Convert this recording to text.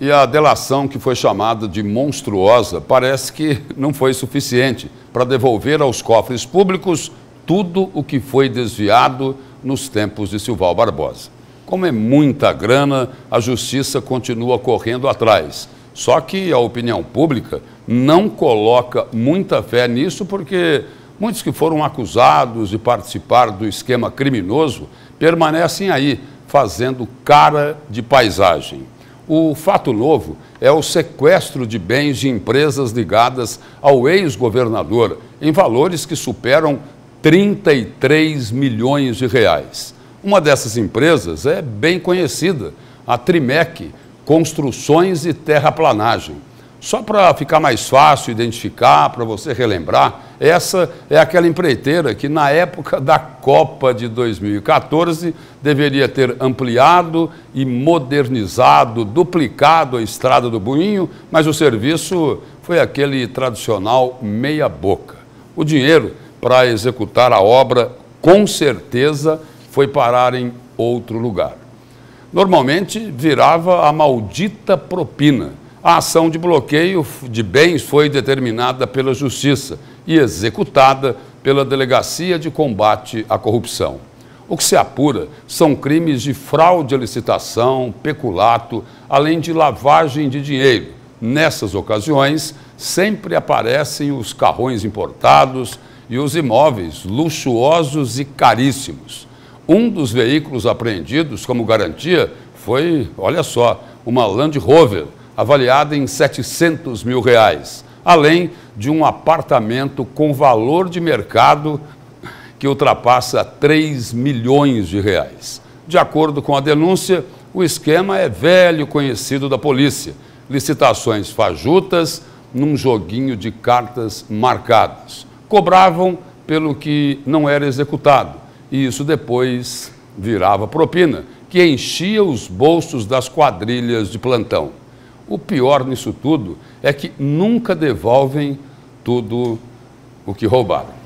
E a delação, que foi chamada de monstruosa, parece que não foi suficiente para devolver aos cofres públicos tudo o que foi desviado nos tempos de Silval Barbosa. Como é muita grana, a justiça continua correndo atrás. Só que a opinião pública não coloca muita fé nisso, porque muitos que foram acusados de participar do esquema criminoso permanecem aí, fazendo cara de paisagem. O fato novo é o sequestro de bens de empresas ligadas ao ex-governador em valores que superam 33 milhões de reais. Uma dessas empresas é bem conhecida, a Trimec Construções e Terraplanagem. Só para ficar mais fácil identificar, para você relembrar, essa é aquela empreiteira que na época da Copa de 2014 deveria ter ampliado e modernizado, duplicado a estrada do Buinho, mas o serviço foi aquele tradicional meia boca. O dinheiro para executar a obra com certeza foi parar em outro lugar. Normalmente virava a maldita propina a ação de bloqueio de bens foi determinada pela Justiça e executada pela Delegacia de Combate à Corrupção. O que se apura são crimes de fraude à licitação, peculato, além de lavagem de dinheiro. Nessas ocasiões, sempre aparecem os carrões importados e os imóveis luxuosos e caríssimos. Um dos veículos apreendidos como garantia foi, olha só, uma Land Rover avaliada em 700 mil reais, além de um apartamento com valor de mercado que ultrapassa 3 milhões de reais. De acordo com a denúncia, o esquema é velho conhecido da polícia. Licitações fajutas num joguinho de cartas marcadas. Cobravam pelo que não era executado e isso depois virava propina, que enchia os bolsos das quadrilhas de plantão. O pior nisso tudo é que nunca devolvem tudo o que roubaram.